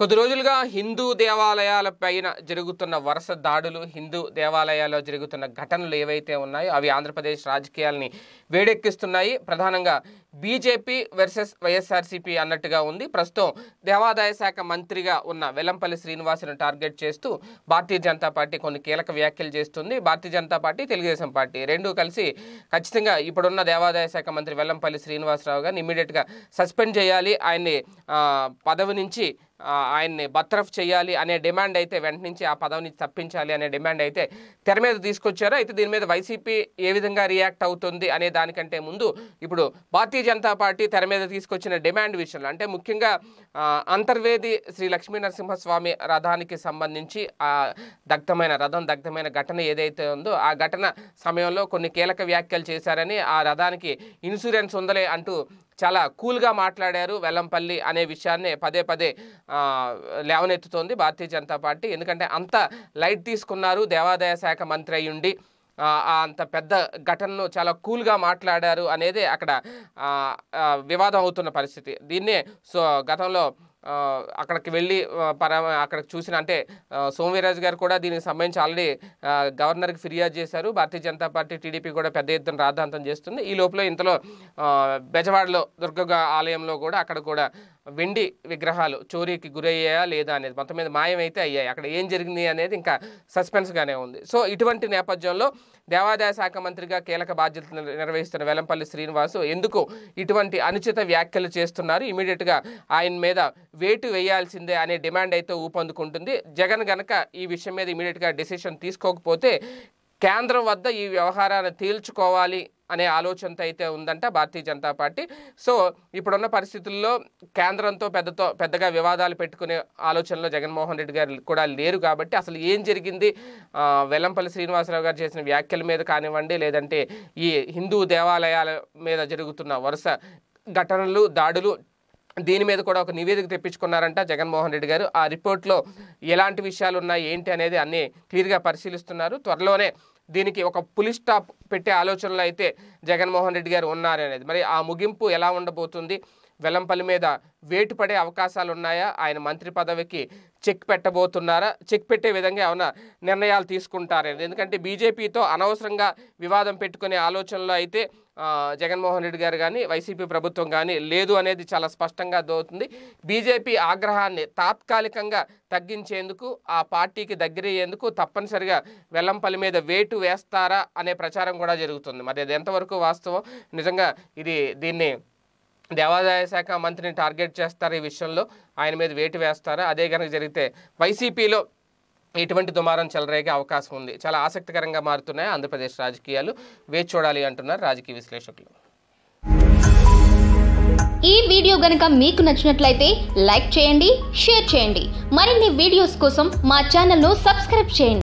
కొద్ది రోజులుగా హిందూ దేవాలయాల పైన జరుగుతున్న వరుస దాడులు హిందూ దేవాలయాల్లో జరుగుతున్న ఘటనలు ఏవైతే ఉన్నాయో అవి ఆంధ్రప్రదేశ్ రాజకీయాల్ని వేడెక్కిస్తున్నాయి ప్రధానంగా బీజేపీ వర్సెస్ వైఎస్ఆర్సీపీ అన్నట్టుగా ఉంది ప్రస్తుతం దేవాదాయ శాఖ మంత్రిగా ఉన్న వెల్లంపల్లి శ్రీనివాసును టార్గెట్ చేస్తూ భారతీయ జనతా పార్టీ కొన్ని కీలక వ్యాఖ్యలు చేస్తుంది భారతీయ జనతా పార్టీ తెలుగుదేశం పార్టీ రెండూ కలిసి ఖచ్చితంగా ఇప్పుడున్న దేవాదాయ శాఖ మంత్రి వెల్లంపల్లి శ్రీనివాసరావు గారిని ఇమీడియట్గా సస్పెండ్ చేయాలి ఆయన్ని పదవి నుంచి ఆయన్ని బత్రఫ్ చేయాలి అనే డిమాండ్ అయితే వెంట నుంచి ఆ పదవి నుంచి తప్పించాలి అనే డిమాండ్ అయితే తెర మీద తీసుకొచ్చారు అయితే దీని మీద వైసీపీ ఏ విధంగా రియాక్ట్ అవుతుంది అనే దానికంటే ముందు ఇప్పుడు భారతీయ జనతా పార్టీ తెర మీద తీసుకొచ్చిన డిమాండ్ విషయంలో అంటే ముఖ్యంగా అంతర్వేది శ్రీ లక్ష్మీనరసింహస్వామి రథానికి సంబంధించి ఆ దగ్ధమైన రథం దగ్ధమైన ఘటన ఏదైతే ఉందో ఆ ఘటన సమయంలో కొన్ని కీలక వ్యాఖ్యలు చేశారని ఆ రథానికి ఇన్సూరెన్స్ ఉందలే అంటూ చాలా కూల్గా మాట్లాడారు వెల్లంపల్లి అనే విషయాన్ని పదే పదే లేవనెత్తుతోంది భారతీయ జనతా పార్టీ ఎందుకంటే అంత లైట్ తీసుకున్నారు దేవాదాయ శాఖ మంత్రి అయ్యుండి అంత పెద్ద ఘటనను చాలా కూల్గా మాట్లాడారు అనేది అక్కడ వివాదం అవుతున్న పరిస్థితి దీన్నే సో గతంలో అక్కడికి వెళ్ళి పరా అక్కడికి చూసిన అంటే సోమవీరాజు గారు కూడా దీనికి సంబంధించి ఆల్రెడీ గవర్నర్కి ఫిర్యాదు చేశారు భారతీయ జనతా పార్టీ టీడీపీ కూడా పెద్ద ఎత్తున రాద్ధాంతం చేస్తుంది ఈ లోపల ఇంతలో బెజవాడలో దుర్గ ఆలయంలో కూడా అక్కడ కూడా వెండి విగ్రహాలు చోరీకి గురయ్యాయా లేదా అనేది మొత్తం మీద మాయమైతే అయ్యాయి అక్కడ ఏం జరిగింది అనేది ఇంకా సస్పెన్స్గానే ఉంది సో ఇటువంటి నేపథ్యంలో దేవాదాయ శాఖ మంత్రిగా కీలక బాధ్యతలు నిర్వహిస్తున్న వెలంపల్లి శ్రీనివాసు ఎందుకు ఇటువంటి అనుచిత వ్యాఖ్యలు చేస్తున్నారు ఇమీడియట్గా ఆయన మీద వేటు వేయాల్సిందే అనే డిమాండ్ అయితే ఊపందుకుంటుంది జగన్ గనక ఈ విషయం మీద ఇమీడియట్గా డిసిషన్ తీసుకోకపోతే కేంద్రం వద్ద ఈ వ్యవహారాన్ని తేల్చుకోవాలి అనే ఆలోచనతో అయితే ఉందంట భారతీయ జనతా పార్టీ సో ఇప్పుడున్న పరిస్థితుల్లో కేంద్రంతో పెద్దతో పెద్దగా వివాదాలు పెట్టుకునే ఆలోచనలో జగన్మోహన్ రెడ్డి గారు కూడా లేరు కాబట్టి అసలు ఏం జరిగింది వెల్లంపల్లి శ్రీనివాసరావు గారు చేసిన వ్యాఖ్యల మీద కానివ్వండి లేదంటే ఈ హిందూ దేవాలయాల మీద జరుగుతున్న వరుస ఘటనలు దాడులు దీని మీద కూడా ఒక నివేదిక తెప్పించుకున్నారంట జగన్మోహన్ రెడ్డి గారు ఆ రిపోర్ట్లో ఎలాంటి విషయాలు ఉన్నాయి ఏంటి అనేది అన్నీ క్లియర్గా పరిశీలిస్తున్నారు త్వరలోనే దీనికి ఒక పులి స్టాప్ పెట్టే ఆలోచనలో అయితే జగన్మోహన్ రెడ్డి గారు ఉన్నారనేది మరి ఆ ముగింపు ఎలా ఉండబోతుంది వెల్లంపల్లి మీద వేటు పడే అవకాశాలు ఉన్నాయా ఆయన మంత్రి పదవికి చెక్ పెట్టబోతున్నారా చెక్ పెట్టే విధంగా ఏమైనా నిర్ణయాలు తీసుకుంటారని ఎందుకంటే బీజేపీతో అనవసరంగా వివాదం పెట్టుకునే ఆలోచనలో అయితే జగన్మోహన్ రెడ్డి గారు కానీ వైసీపీ ప్రభుత్వం కానీ లేదు అనేది చాలా స్పష్టంగా దోతుంది బీజేపీ ఆగ్రహాన్ని తాత్కాలికంగా తగ్గించేందుకు ఆ పార్టీకి దగ్గరయ్యేందుకు తప్పనిసరిగా వెల్లంపల్లి మీద వేటు వేస్తారా అనే ప్రచారం కూడా జరుగుతుంది మరి అది ఎంతవరకు వాస్తవం నిజంగా ఇది దీన్ని దేవాదాయ శాఖ మంత్రిని టార్గెట్ చేస్తారు ఈ విషయంలో ఆయన మీద వేటు వేస్తారు అదే కనుక జరిగితే వైసీపీలో ఎటువంటి దుమారం చెలరేగే అవకాశం ఉంది చాలా ఆసక్తికరంగా మారుతున్నాయి ఆంధ్రప్రదేశ్ రాజకీయాలు వేచి చూడాలి అంటున్నారు రాజకీయ విశ్లేషకులు ఈ వీడియో గనుక మీకు నచ్చినట్లయితే లైక్ చేయండి షేర్ చేయండి మరిన్ని వీడియోస్ కోసం మా ను సబ్స్క్రైబ్ చేయండి